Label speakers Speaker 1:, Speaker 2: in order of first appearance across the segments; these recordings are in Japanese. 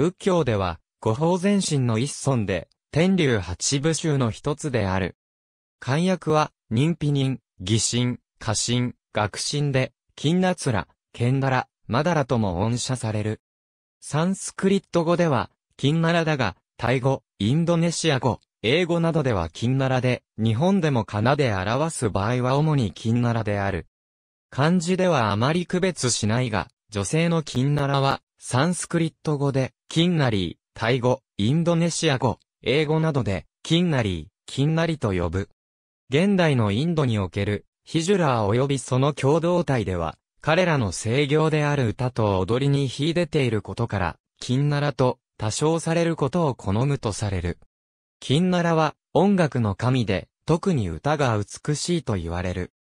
Speaker 1: 仏教では、五法全身の一尊で、天竜八部衆の一つである。漢訳は、人否人、義心、家心、学心で、金なつら、剣だら、まだらとも音写される。サンスクリット語では、金ならだが、タイ語、インドネシア語、英語などでは金ならで、日本でもかなで表す場合は主に金ならである。漢字ではあまり区別しないが、女性の金ならは、サンスクリット語で、キンナリー、タイ語、インドネシア語、英語などで、キンナリー、キンナリと呼ぶ。現代のインドにおける、ヒジュラー及びその共同体では、彼らの制御である歌と踊りに秀でていることから、キンナラと多少されることを好むとされる。キンナラは音楽の神で、特に歌が美しいと言われる。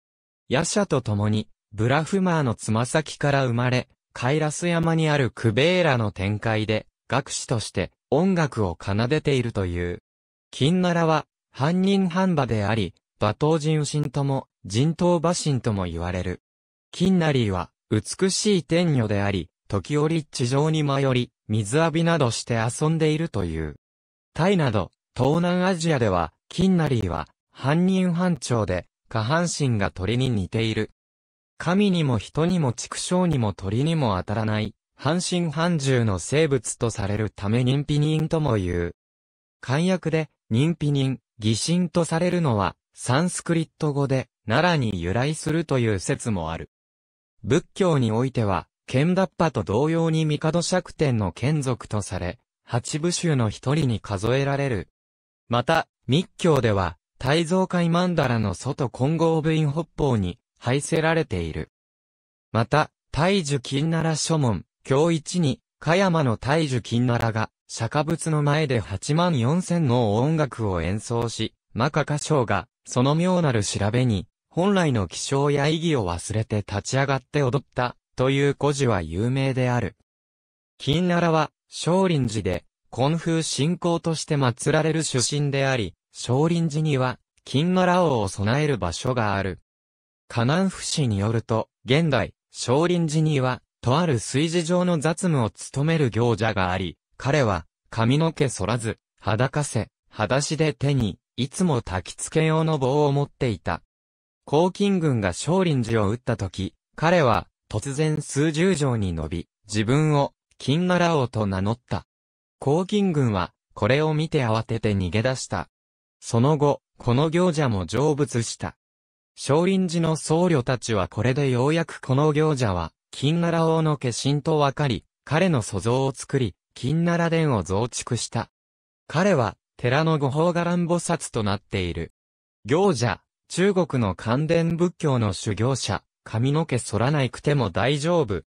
Speaker 1: ヤシャと共に、ブラフマーのつま先から生まれ、カイラス山にあるクベーラの展開で、学士として音楽を奏でているという。金奈良は、犯人半馬であり、馬頭人神とも、人頭馬神とも言われる。金なりは、美しい天女であり、時折地上に迷い、水浴びなどして遊んでいるという。タイなど、東南アジアでは、金なりは、犯人班長で、下半身が鳥に似ている、神にも人にも畜生にも鳥にも当たらない、半身半獣の生物とされるため妊否人とも言う。漢訳で、妊否人、疑心とされるのは、サンスクリット語で、奈良に由来するという説もある。仏教においては、剣ダッパと同様に帝釈天の剣族とされ、八部衆の一人に数えられる。また、密教では、大蔵海曼荼羅の外混合部員北方に、廃せられている。また、大樹金奈良書門、今日一に、香山の大樹金奈良が、釈迦仏の前で8万4千の音楽を演奏し、マカカ章が、その妙なる調べに、本来の気象や意義を忘れて立ち上がって踊った、という故事は有名である。金奈良は、少林寺で、根風信仰として祀られる出身であり、少林寺には、金奈良王を備える場所がある。河南府市によると、現代、少林寺には、とある炊事場の雑務を務める行者があり、彼は、髪の毛剃らず、裸せ、裸足で手に、いつも焚き付け用の棒を持っていた。黄金軍が少林寺を撃った時、彼は、突然数十条に伸び、自分を、金奈良王と名乗った。黄金軍は、これを見て慌てて逃げ出した。その後、この行者も成仏した。少林寺の僧侶たちはこれでようやくこの行者は、金奈良王の化身と分かり、彼の塑像を作り、金奈良殿を増築した。彼は、寺の五宝伽藍菩薩となっている。行者、中国の関伝仏教の修行者、髪の毛剃らなくても大丈夫。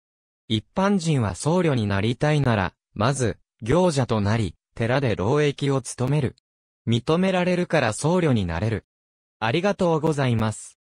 Speaker 1: 一般人は僧侶になりたいなら、まず、行者となり、寺で労役を務める。認められるから僧侶になれる。ありがとうございます。